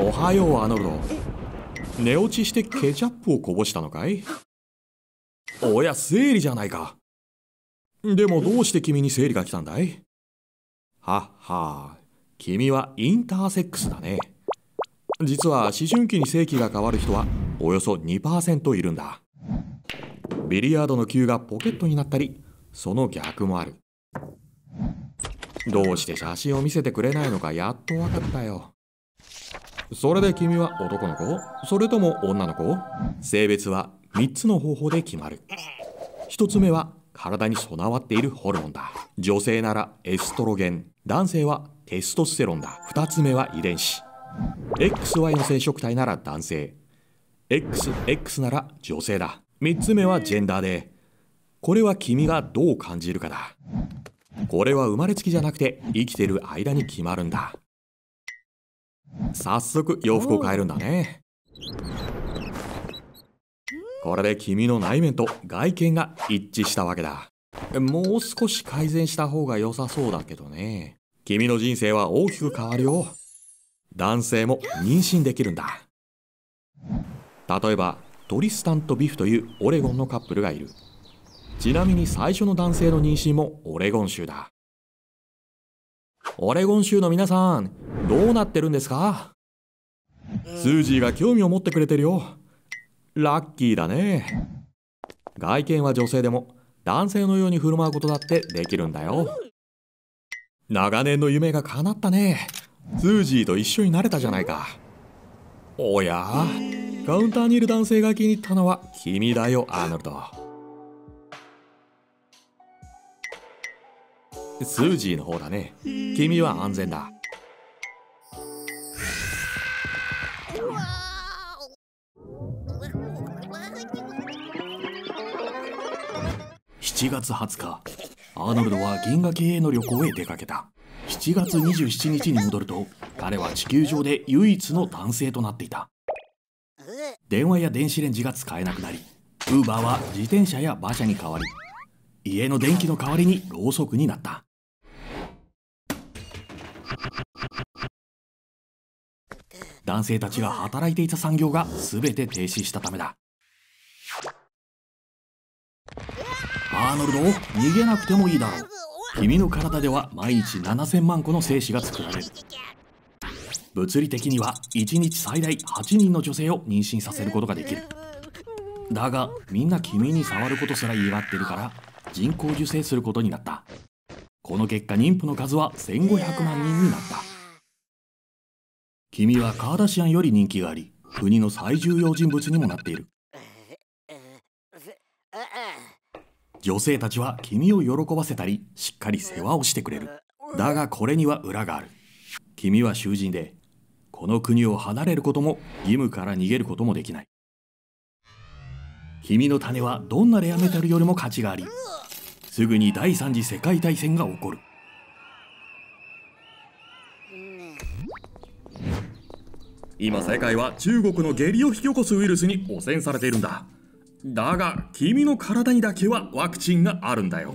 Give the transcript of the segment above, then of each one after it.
おはようアノルド寝落ちしてケチャップをこぼしたのかいおや生理じゃないかでもどうして君に生理が来たんだいはっは君はインターセックスだね実は思春期に性器が変わる人はおよそ2%いるんだビリヤードの球がポケットになったりその逆もあるどうして写真を見せてくれないのかやっと分かったよそれで君は男の子それとも女の子性別は3つの方法で決まる1つ目は体に備わっているホルモンだ女性ならエストロゲン男性はテストステロンだ2つ目は遺伝子 XY の染色体なら男性 XX なら女性だ3つ目はジェンダーでこれは君がどう感じるかだこれは生まれつきじゃなくて生きてる間に決まるんだ早速洋服を変えるんだねこれで君の内面と外見が一致したわけだもう少し改善した方が良さそうだけどね君の人生は大きく変わるよ男性も妊娠できるんだ例えばトリスタンとビフというオレゴンのカップルがいるちなみに最初の男性の妊娠もオレゴン州だオレゴン州の皆さん、どうなってるんですかスージーが興味を持ってくれてるよ。ラッキーだね。外見は女性でも男性のように振る舞うことだってできるんだよ。長年の夢が叶ったね。スージーと一緒になれたじゃないか。おやカウンターにいる男性が気に入ったのは君だよ、アーノルド。スージーの方だね君は安全だ7月20日アーノルドは銀河系への旅行へ出かけた7月27日に戻ると彼は地球上で唯一の男性となっていた電話や電子レンジが使えなくなりウーバーは自転車や馬車に変わり家の電気の代わりにろうそくになった男性たちが働いていた産業が全て停止したためだアーノルド逃げなくてもいいだろう君の体では毎日7000万個の精子が作られる物理的には1日最大8人の女性を妊娠させることができるだがみんな君に触ることすら祝ってるから人工授精することになったこの結果妊婦の数は1500万人になった君はカーダシアンより人気があり国の最重要人物にもなっている女性たちは君を喜ばせたりしっかり世話をしてくれるだがこれには裏がある君は囚人でこの国を離れることも義務から逃げることもできない君の種はどんなレアメタルよりも価値がありすぐに第3次世界大戦が起こる今世界は中国の下痢を引き起こすウイルスに汚染されているんだだが君の体にだけはワクチンがあるんだよ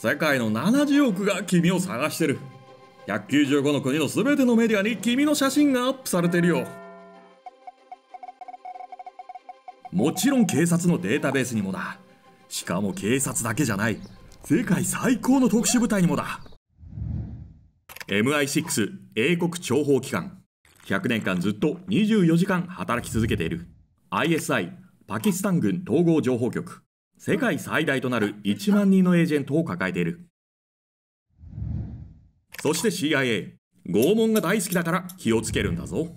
世界の70億が君を探してる195の国の全てのメディアに君の写真がアップされてるよもちろん警察のデータベースにもだしかも警察だけじゃない世界最高の特殊部隊にもだ MI6 英国諜報機関100年間ずっと24時間働き続けている ISI パキスタン軍統合情報局世界最大となる1万人のエージェントを抱えているそして CIA 拷問が大好きだから気をつけるんだぞ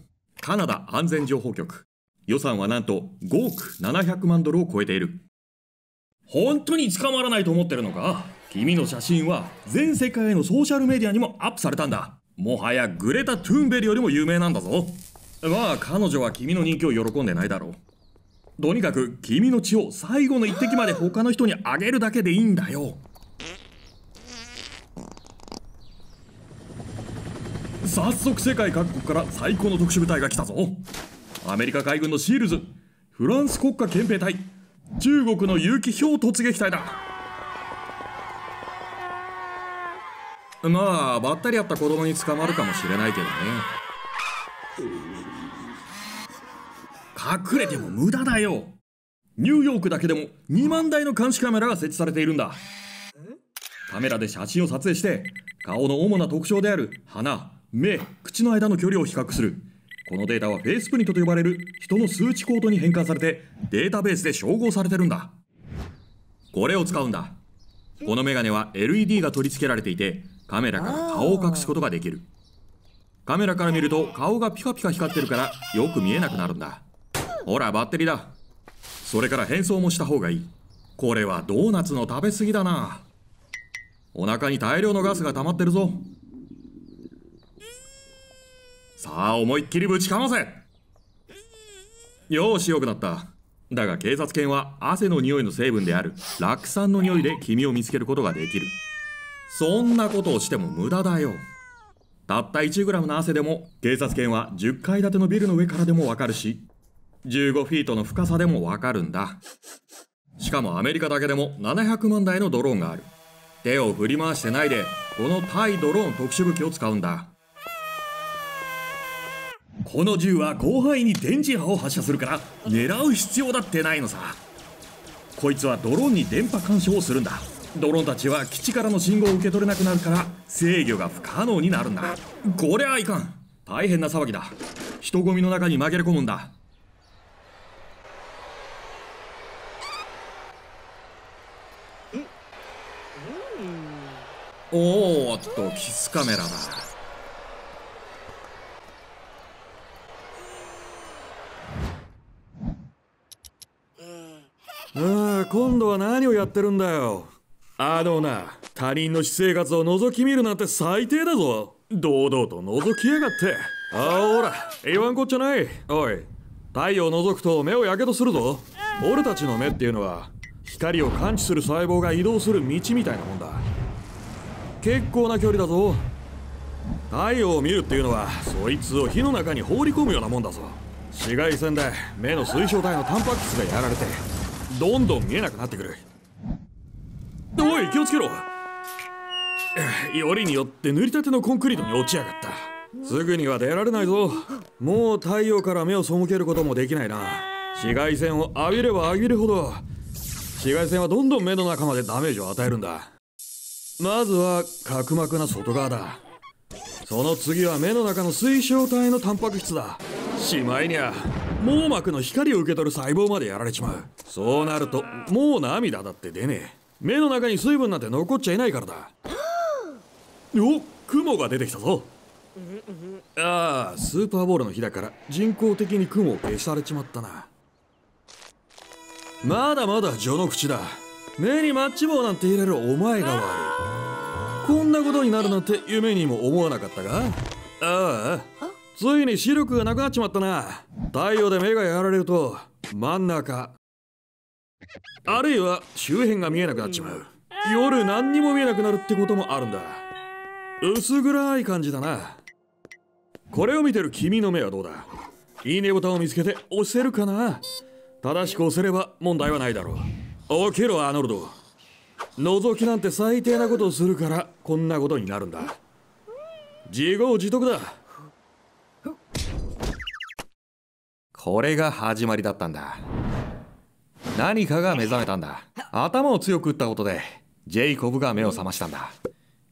カナダ安全情報局予算はなんと5億700万ドルを超えている本当に捕まらないと思ってるのか君の写真は全世界のソーシャルメディアにもアップされたんだもはやグレタ・トゥーンベリよりも有名なんだぞまあ彼女は君の人気を喜んでないだろうとにかく君の血を最後の一滴まで他の人にあげるだけでいいんだよ早速世界各国から最高の特殊部隊が来たぞアメリカ海軍のシールズフランス国家憲兵隊中国の有機氷突撃隊だまあばったり会った子供に捕まるかもしれないけどね隠れても無駄だよニューヨークだけでも2万台の監視カメラが設置されているんだカメラで写真を撮影して顔の主な特徴である鼻目口の間の距離を比較するこのデータはフェイスプリントと呼ばれる人の数値コードに変換されてデータベースで照合されてるんだこれを使うんだこのメガネは LED が取り付けられていてカメラから顔を隠すことができるカメラから見ると顔がピカピカ光ってるからよく見えなくなるんだほらバッテリーだそれから変装もした方がいいこれはドーナツの食べ過ぎだなお腹に大量のガスが溜まってるぞさあ思いっきりぶちかませよしよくなっただが警察犬は汗の匂いの成分である酪酸の匂いで君を見つけることができるそんなことをしても無駄だよたった 1g の汗でも警察犬は10階建てのビルの上からでもわかるし15フィートの深さでもわかるんだしかもアメリカだけでも700万台のドローンがある手を振り回してないでこの対ドローン特殊武器を使うんだこの銃は広範囲に電磁波を発射するから狙う必要だってないのさこいつはドローンに電波干渉をするんだドローンたちは基地からの信号を受け取れなくなるから制御が不可能になるんだこりゃいかん大変な騒ぎだ人混みの中に紛れ込むんだおおっとキスカメラだああ今度は何をやってるんだよあのな他人の私生活を覗き見るなんて最低だぞ堂々と覗きやがってあほら言わんこっちゃないおい太陽を覗くと目をやけどするぞ俺たちの目っていうのは光を感知する細胞が移動する道みたいなもんだ結構な距離だぞ太陽を見るっていうのはそいつを火の中に放り込むようなもんだぞ紫外線で目の水晶体のタンパク質がやられてどんどん見えなくなってくるおい気をつけろよりによって塗りたてのコンクリートに落ちやがったすぐには出られないぞもう太陽から目を背けることもできないな紫外線を浴びれば浴びるほど紫外線はどんどん目の中までダメージを与えるんだまずは角膜の外側だその次は目の中の水晶体のタンパク質だしまいにゃ網膜の光を受け取る細胞までやられちまうそうなるともう涙だって出ねえ目の中に水分なんて残っちゃいないからだお雲が出てきたぞああスーパーボールの日だから人工的に雲を消されちまったなまだまだ序の口だ目にマッチ棒なんて入れるお前が悪いこんなことになるなんて夢にも思わなかったがああついに視力がなくなっちまったな太陽で目がやられると真ん中あるいは周辺が見えなくなっちまう夜何にも見えなくなるってこともあるんだ薄暗い感じだなこれを見てる君の目はどうだいいねボタンを見つけて押せるかな正しく押せれば問題はないだろう起きろアノルド覗きなんて最低なことをするからこんなことになるんだ自業自得だこれが始まりだったんだ何かが目覚めたんだ頭を強く打ったことでジェイコブが目を覚ましたんだ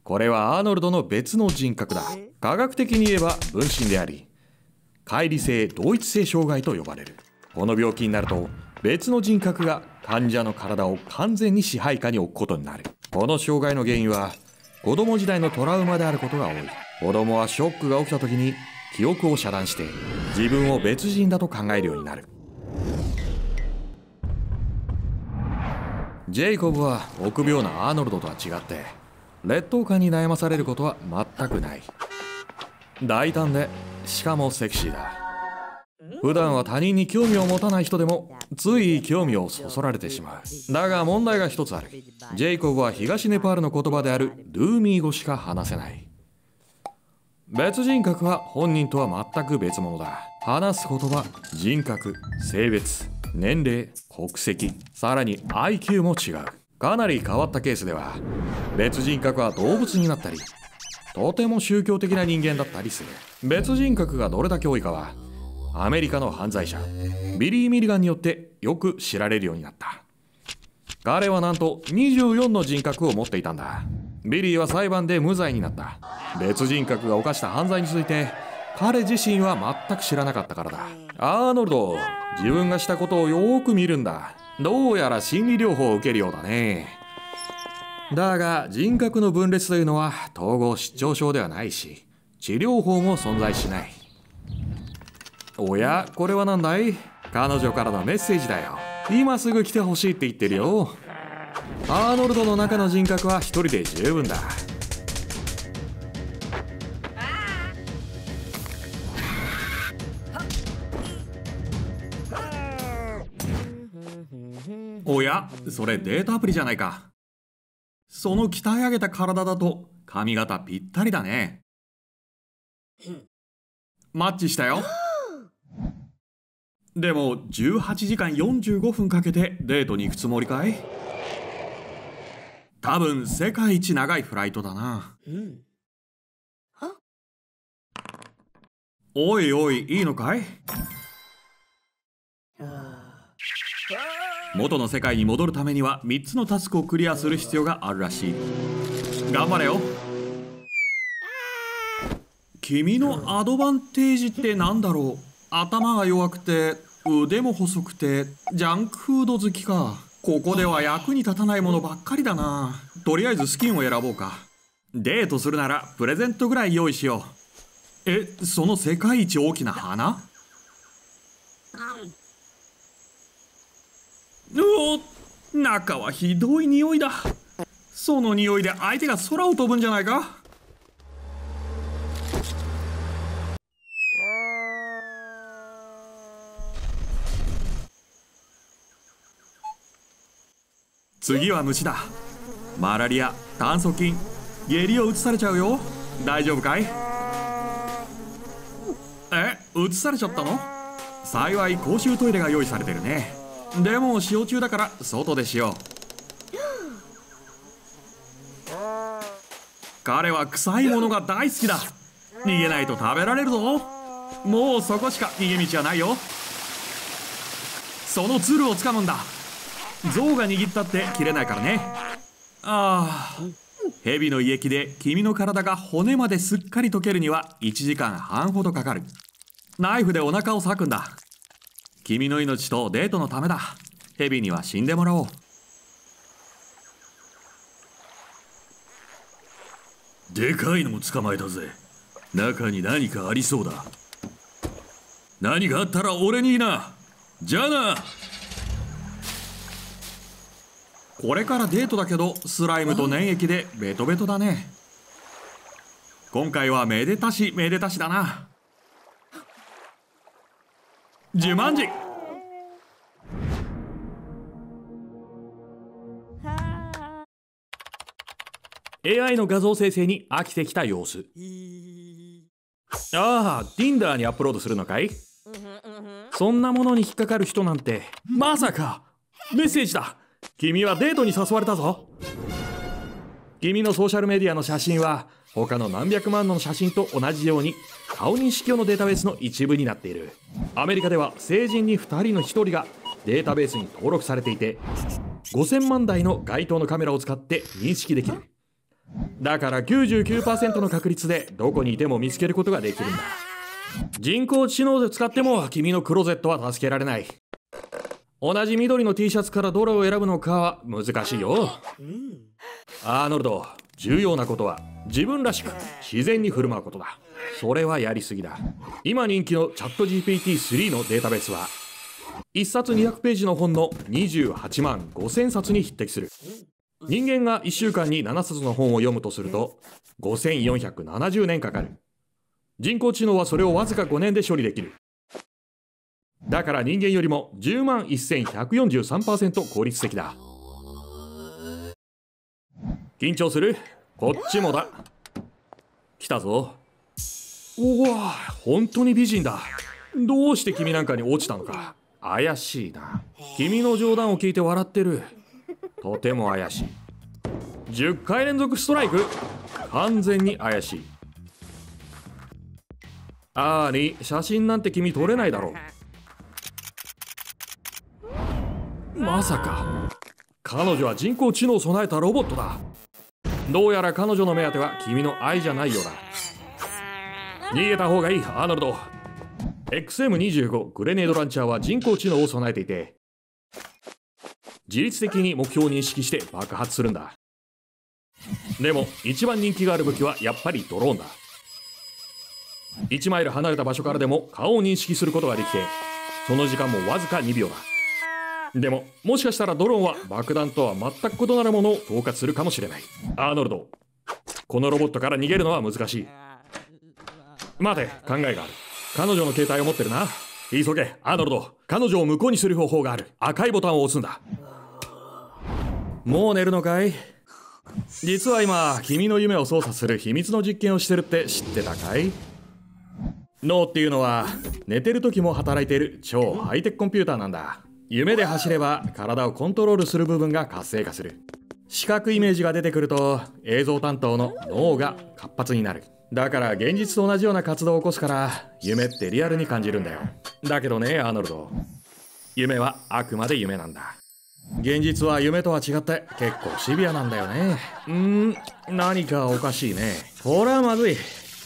これはアーノルドの別の人格だ科学的に言えば分身であり乖離性同一性障害と呼ばれるこの病気になると別の人格が患者の体を完全に支配下に置くことになるこの障害の原因は子供時代のトラウマであることが多い子供はショックが起きた時に記憶を遮断して自分を別人だと考えるようになるジェイコブは臆病なアーノルドとは違って劣等感に悩まされることは全くない大胆でしかもセクシーだ普段は他人に興味を持たない人でもつい興味をそそられてしまうだが問題が一つあるジェイコブは東ネパールの言葉であるルーミー語しか話せない別人格は本人とは全く別物だ話す言葉人格性別年齢国籍さらに IQ も違うかなり変わったケースでは別人格は動物になったりとても宗教的な人間だったりする別人格がどれだけ多いかはアメリカの犯罪者ビリー・ミリガンによってよく知られるようになった彼はなんと24の人格を持っていたんだビリーは裁判で無罪になった別人格が犯した犯罪について彼自身は全く知らなかったからだアーノルド自分がしたことをよく見るんだどうやら心理療法を受けるようだねだが人格の分裂というのは統合失調症ではないし治療法も存在しないおやこれは何だい彼女からのメッセージだよ今すぐ来てほしいって言ってるよアーノルドの中の人格は一人で十分だや、それデートアプリじゃないか。その鍛え上げた体だと髪型ぴったりだね。マッチしたよ。でも18時間45分かけてデートに行くつもりかい多分世界一長いフライトだな。うん、おいおい、いいのかいああ元の世界に戻るためには3つのタスクをクリアする必要があるらしい頑張れよ君のアドバンテージって何だろう頭が弱くて腕も細くてジャンクフード好きかここでは役に立たないものばっかりだなとりあえずスキンを選ぼうかデートするならプレゼントぐらい用意しようえその世界一大きな花お中はひどい匂いだその匂いで相手が空を飛ぶんじゃないか次は虫だマラリア炭疽菌下痢を移されちゃうよ大丈夫かいえ移されちゃったの幸い公衆トイレが用意されてるねでも使用中だから外でしよう彼は臭いものが大好きだ逃げないと食べられるぞもうそこしか逃げ道はないよそのツルをつかむんだ象が握ったって切れないからねああ蛇の胃液で君の体が骨まですっかり溶けるには1時間半ほどかかるナイフでお腹を裂くんだ君の命とデートのためだヘビには死んでもらおうでかいのを捕まえたぜ中に何かありそうだ何かあったら俺にいいなじゃあなこれからデートだけどスライムと粘液でベトベトだね今回はめでたしめでたしだな呪文字は AI の画像生成に飽きてきた様子ああディンダーにアップロードするのかいそんなものに引っかかる人なんてまさかメッセージだ君はデートに誘われたぞ君のソーシャルメディアの写真は他の何百万の写真と同じように顔認識用のデータベースの一部になっているアメリカでは成人に2人の1人がデータベースに登録されていて5000万台の街頭のカメラを使って認識できるだから99%の確率でどこにいても見つけることができるんだ人工知能で使っても君のクローゼットは助けられない同じ緑の T シャツからどれを選ぶのかは難しいよ、アーノルド重要なことは自分らしく自然に振る舞うことだそれはやりすぎだ今人気のチャット GPT3 のデータベースは1冊200ページの本の28万5000冊に匹敵する人間が1週間に7冊の本を読むとすると5470年かかる人工知能はそれをわずか5年で処理できるだから人間よりも10万1143%効率的だ緊張するこっちもだ来たぞおわ本当に美人だどうして君なんかに落ちたのか怪しいな君の冗談を聞いて笑ってるとても怪しい10回連続ストライク完全に怪しいあーに写真なんて君撮れないだろうまさか彼女は人工知能を備えたロボットだどうやら彼女の目当ては君の愛じゃないようだ逃げた方がいいアーノルド XM25 グレネードランチャーは人工知能を備えていて自律的に目標を認識して爆発するんだでも一番人気がある武器はやっぱりドローンだ1マイル離れた場所からでも顔を認識することができてその時間もわずか2秒だでももしかしたらドローンは爆弾とは全く異なるものを投下するかもしれないアーノルドこのロボットから逃げるのは難しい待て考えがある彼女の携帯を持ってるな急げアーノルド彼女を向こうにする方法がある赤いボタンを押すんだもう寝るのかい実は今君の夢を操作する秘密の実験をしてるって知ってたかい脳っていうのは寝てる時も働いている超ハイテクコンピューターなんだ夢で走れば体をコントロールする部分が活性化する視覚イメージが出てくると映像担当の脳が活発になるだから現実と同じような活動を起こすから夢ってリアルに感じるんだよだけどねアーノルド夢はあくまで夢なんだ現実は夢とは違って結構シビアなんだよねうん何かおかしいねこれはまずい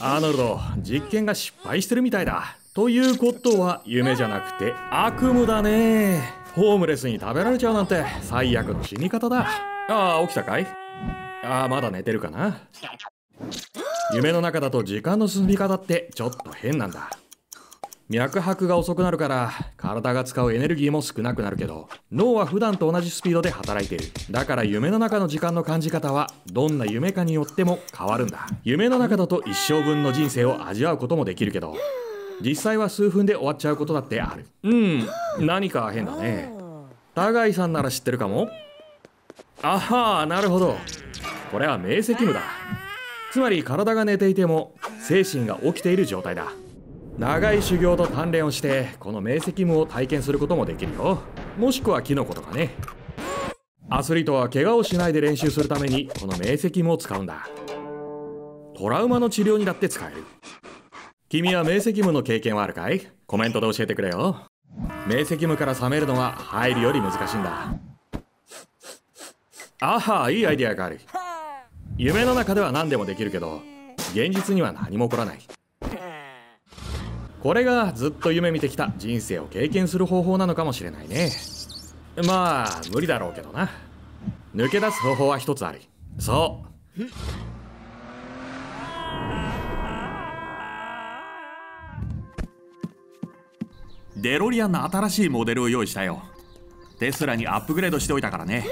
アーノルド実験が失敗してるみたいだということは夢じゃなくて悪夢だねホームレスに食べられちゃうなんて最悪の死に方だああ起きたかいああまだ寝てるかな夢の中だと時間の進み方ってちょっと変なんだ脈拍が遅くなるから体が使うエネルギーも少なくなるけど脳は普段と同じスピードで働いているだから夢の中の時間の感じ方はどんな夢かによっても変わるんだ夢の中だと一生分の人生を味わうこともできるけど実際は数分で終わっちゃうことだってあるうん何か変だね永井さんなら知ってるかもあはなるほどこれは明晰夢だつまり体が寝ていても精神が起きている状態だ長い修行と鍛錬をしてこの明晰夢を体験することもできるよもしくはキノコとかねアスリートは怪我をしないで練習するためにこの明晰夢を使うんだトラウマの治療にだって使える君は明晰夢の経験はあるかいコメントで教えてくれよ明晰夢から覚めるのは入るより難しいんだあはいいアイディアがある夢の中では何でもできるけど現実には何も起こらないこれがずっと夢見てきた人生を経験する方法なのかもしれないねまあ無理だろうけどな抜け出す方法は一つありそうデロリアンの新しいモデルを用意したよテスラにアップグレードしておいたからね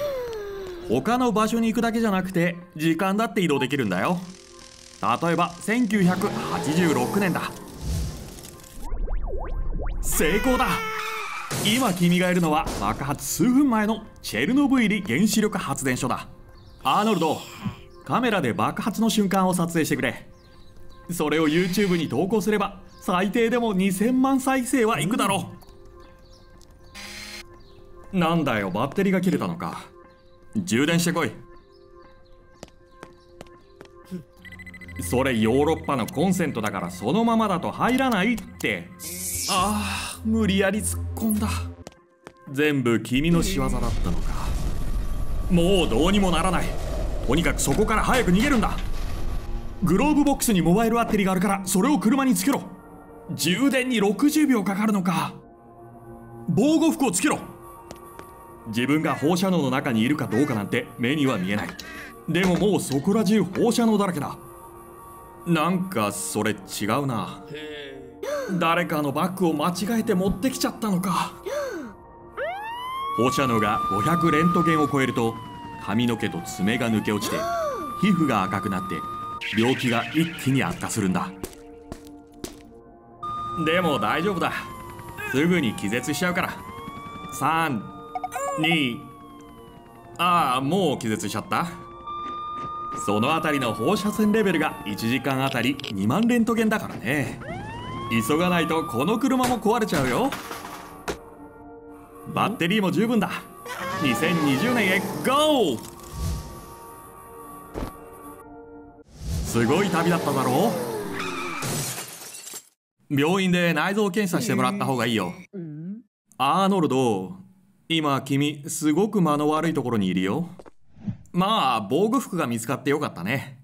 他の場所に行くだけじゃなくて時間だって移動できるんだよ例えば1986年だ成功だ今君がいるのは爆発数分前のチェルノブイリ原子力発電所だアーノルドカメラで爆発の瞬間を撮影してくれそれを YouTube に投稿すれば最低でも2000万再生はいくだろう、うん、なんだよバッテリーが切れたのか充電してこいそれヨーロッパのコンセントだからそのままだと入らないってああ無理やり突っ込んだ全部君の仕業だったのかもうどうにもならないとにかくそこから早く逃げるんだグローブボックスにモバイルバッテリーがあるからそれを車につけろ充電に60秒かかるのか防護服をつけろ自分が放射能の中にいるかどうかなんて目には見えないでももうそこら中放射能だらけだなんかそれ違うな誰かのバッグを間違えて持ってきちゃったのか放射能が500レントゲンを超えると髪の毛と爪が抜け落ちて皮膚が赤くなって病気が一気に悪化するんだでも大丈夫だすぐに気絶しちゃうから32ああもう気絶しちゃったその辺りの放射線レベルが1時間あたり2万レントゲンだからね急がないとこの車も壊れちゃうよバッテリーも十分だ2020年へ GO! すごい旅だっただろう病院で内臓検査してもらった方がいいよ。アーノルド、今君、すごく間の悪いところにいるよ。まあ、防具服が見つかってよかったね。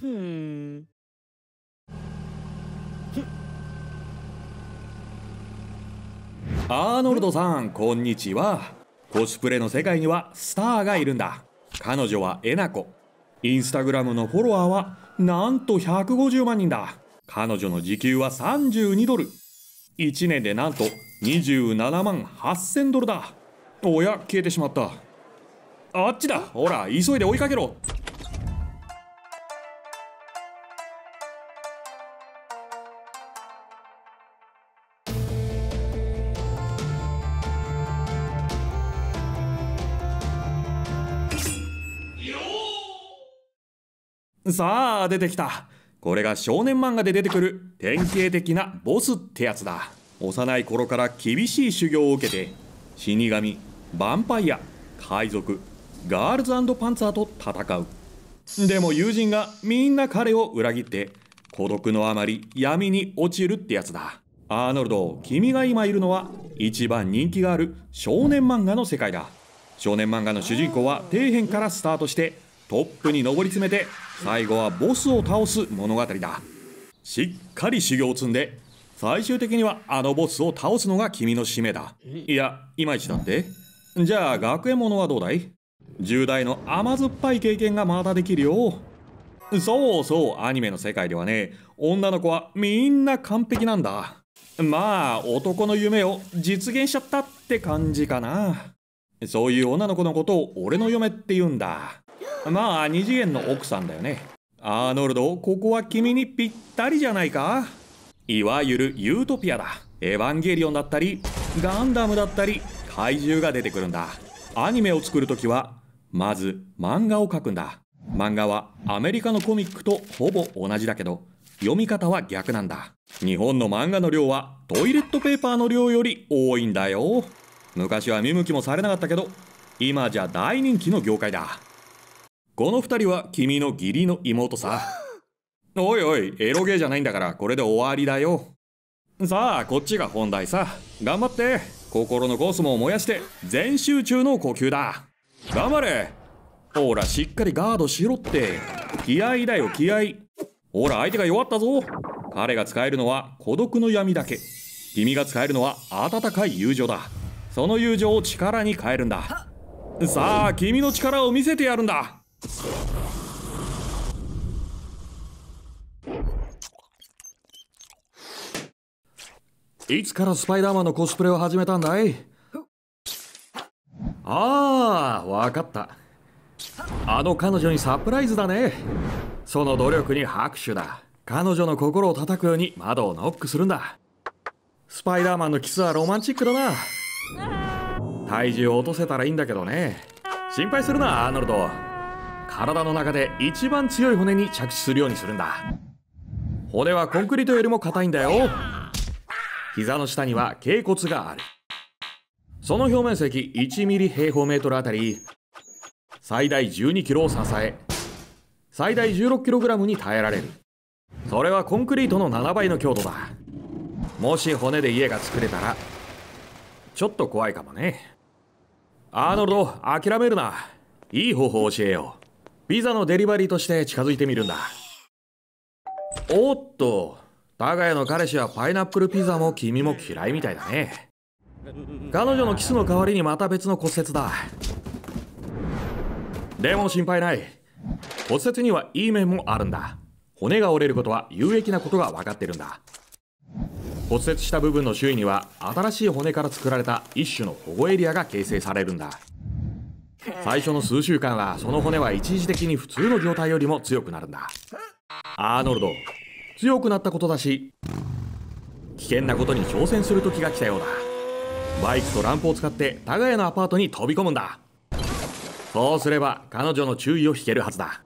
ふん。アーノルドさん、こんにちは。コスプレの世界にはスターがいるんだ。彼女はえなこ。インスタグラムのフォロワーはなんと150万人だ彼女の時給は32ドル1年でなんと27万8000ドルだおや消えてしまったあっちだほら急いで追いかけろさあ出てきたこれが少年漫画で出てくる典型的なボスってやつだ幼い頃から厳しい修行を受けて死神ヴァンパイア海賊ガールズパンツァーと戦うでも友人がみんな彼を裏切って孤独のあまり闇に落ちるってやつだアーノルド君が今いるのは一番人気がある少年漫画の世界だ少年漫画の主人公は底辺からスタートしてトップに上り詰めて最後はボスを倒す物語だしっかり修行を積んで最終的にはあのボスを倒すのが君の使命だいやいまいちだってじゃあ学園ものはどうだい10代の甘酸っぱい経験がまたできるよそうそうアニメの世界ではね女の子はみんな完璧なんだまあ男の夢を実現しちゃったって感じかなそういう女の子のことを俺の嫁って言うんだまあ二次元の奥さんだよねアーノルドここは君にぴったりじゃないかいわゆるユートピアだエヴァンゲリオンだったりガンダムだったり怪獣が出てくるんだアニメを作るときはまず漫画を描くんだ漫画はアメリカのコミックとほぼ同じだけど読み方は逆なんだ日本の漫画の量はトイレットペーパーの量より多いんだよ昔は見向きもされなかったけど今じゃ大人気の業界だこの二人は君の義理の妹さ。おいおい、エロゲーじゃないんだからこれで終わりだよ。さあ、こっちが本題さ。頑張って。心のコスモを燃やして、全集中の呼吸だ。頑張れ。ほら、しっかりガードしろって。気合だよ、気合。ほら、相手が弱ったぞ。彼が使えるのは孤独の闇だけ。君が使えるのは温かい友情だ。その友情を力に変えるんだ。さあ、君の力を見せてやるんだ。いつからスパイダーマンのコスプレを始めたんだいああ、わかった。あの彼女にサプライズだね。その努力に拍手だ。彼女の心を叩くように窓をノックするんだ。スパイダーマンのキスはロマンチックだな。体重を落とせたらいいんだけどね。心配するな、アーノルド。体の中で一番強い骨に着地するようにするんだ骨はコンクリートよりも硬いんだよ膝の下には頸骨があるその表面積1ミリ平方メートルあたり最大12キロを支え最大16キログラムに耐えられるそれはコンクリートの7倍の強度だもし骨で家が作れたらちょっと怖いかもねアーノルド諦めるないい方法を教えようビザのデリバリーとして近づいてみるんだおっと我が家の彼氏はパイナップルピザも君も嫌いみたいだね彼女のキスの代わりにまた別の骨折だでも心配ない骨折にはいい面もあるんだ骨が折れることは有益なことが分かってるんだ骨折した部分の周囲には新しい骨から作られた一種の保護エリアが形成されるんだ最初の数週間はその骨は一時的に普通の状態よりも強くなるんだアーノルド強くなったことだし危険なことに挑戦する時が来たようだバイクとランプを使って互いのアパートに飛び込むんだそうすれば彼女の注意を引けるはずだ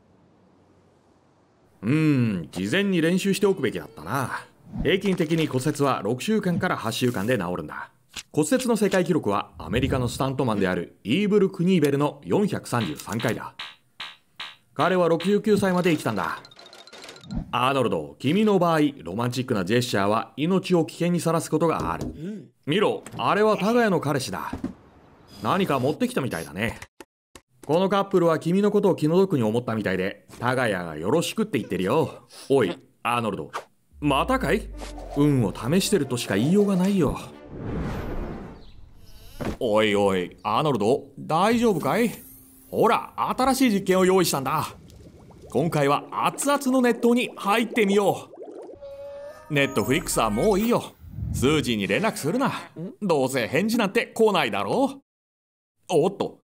うん事前に練習しておくべきだったな平均的に骨折は6週間から8週間で治るんだ骨折の世界記録はアメリカのスタントマンであるイーブル・クニーベルの433回だ彼は69歳まで生きたんだアーノルド君の場合ロマンチックなジェスチャーは命を危険にさらすことがある見ろあれはタガヤの彼氏だ何か持ってきたみたいだねこのカップルは君のことを気の毒に思ったみたいでタガヤがよろしくって言ってるよおいアーノルドまたかい運を試してるとしか言いようがないよおいおい、アーノルド、大丈夫かいほら、新しい実験を用意したんだ。今回は熱々の熱湯に入ってみよう。ネットフリックスはもういいよ。スージーに連絡するな。どうせ返事なんて来ないだろう。おっと、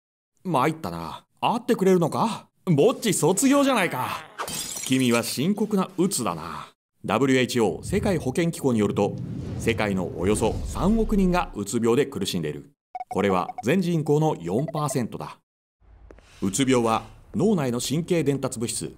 参ったな。会ってくれるのかぼっち卒業じゃないか。君は深刻な鬱だな。WHO 世界保健機構によると世界のおよそ3億人がうつ病で苦しんでいるこれは全人口の4%だうつ病は脳内の神経伝達物質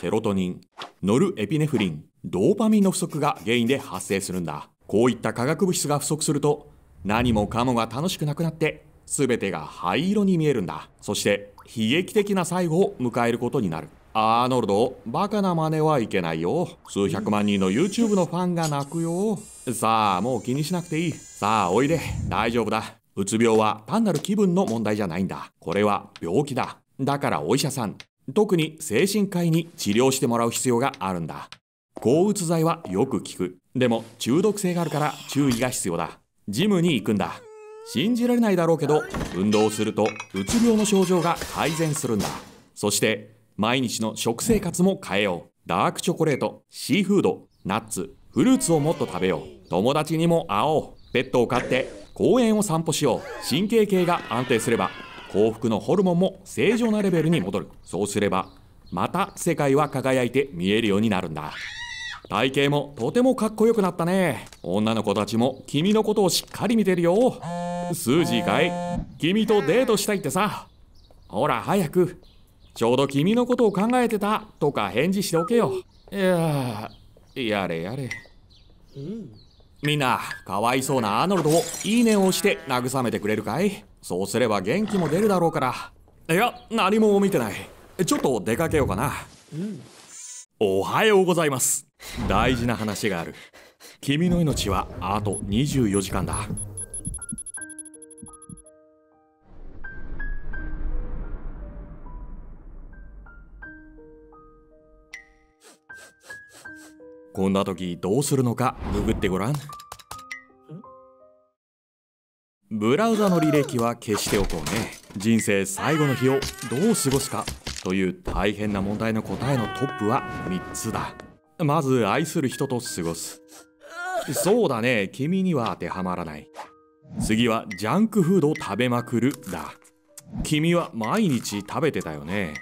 セロトニンノルエピネフリンドーパミンの不足が原因で発生するんだこういった化学物質が不足すると何もかもが楽しくなくなって全てが灰色に見えるんだそして悲劇的な最後を迎えることになるアーノルドバカな真似はいけないよ数百万人の YouTube のファンが泣くよさあもう気にしなくていいさあおいで大丈夫だうつ病は単なる気分の問題じゃないんだこれは病気だだからお医者さん特に精神科医に治療してもらう必要があるんだ抗うつ剤はよく効くでも中毒性があるから注意が必要だジムに行くんだ信じられないだろうけど運動をするとうつ病の症状が改善するんだそして毎日の食生活も変えようダークチョコレートシーフードナッツフルーツをもっと食べよう友達にも会おうペットを飼って公園を散歩しよう神経系が安定すれば幸福のホルモンも正常なレベルに戻るそうすればまた世界は輝いて見えるようになるんだ体型もとてもかっこよくなったね女の子たちも君のことをしっかり見てるよスージーかい君とデートしたいってさほら早くちょうど君のことを考えてたとか返事しておけよいややれやれ、うんみんなかわいそうなアーノルドをいいねを押して慰めてくれるかいそうすれば元気も出るだろうからいや何も見てないちょっと出かけようかな、うん、おはようございます大事な話がある君の命はあと24時間だこんな時どうするのかググってごらんブラウザの履歴は消しておこうね人生最後の日をどう過ごすかという大変な問題の答えのトップは3つだまず愛する人と過ごすそうだね君には当てはまらない次はジャンクフードを食べまくるだ君は毎日食べてたよね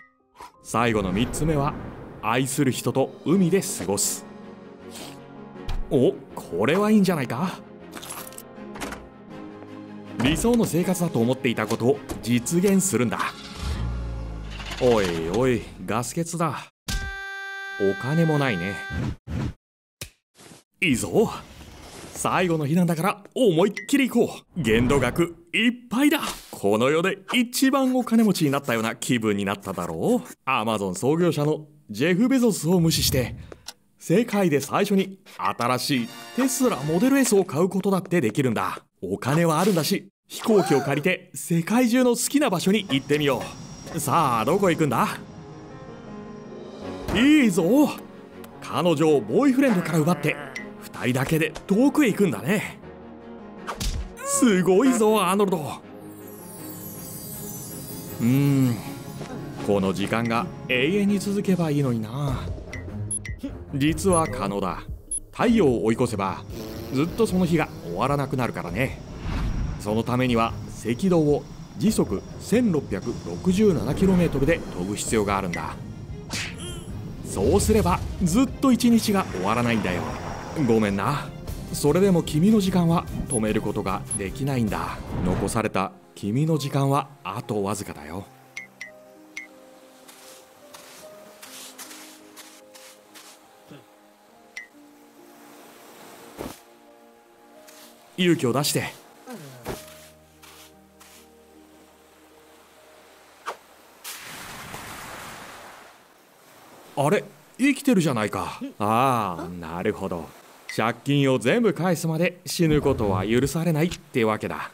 最後の3つ目は愛する人と海で過ごすおこれはいいんじゃないか理想の生活だと思っていたことを実現するんだおいおいガス欠だお金もないねいいぞ最後の日なんだから思いっきり行こう限度額いっぱいだこの世で一番お金持ちになったような気分になっただろうアマゾン創業者のジェフ・ベゾスを無視して世界で最初に新しいテスラモデル S を買うことだってできるんだお金はあるんだし飛行機を借りて世界中の好きな場所に行ってみようさあどこ行くんだいいぞ彼女をボーイフレンドから奪って2人だけで遠くへ行くんだねすごいぞアーノルドうんこの時間が永遠に続けばいいのにな。実は可能だ太陽を追い越せばずっとその日が終わらなくなるからねそのためには赤道を時速 1667km で飛ぶ必要があるんだそうすればずっと一日が終わらないんだよごめんなそれでも君の時間は止めることができないんだ残された君の時間はあとわずかだよ勇気を出して。あれ生きてるじゃないかああなるほど借金を全部返すまで死ぬことは許されないってわけだ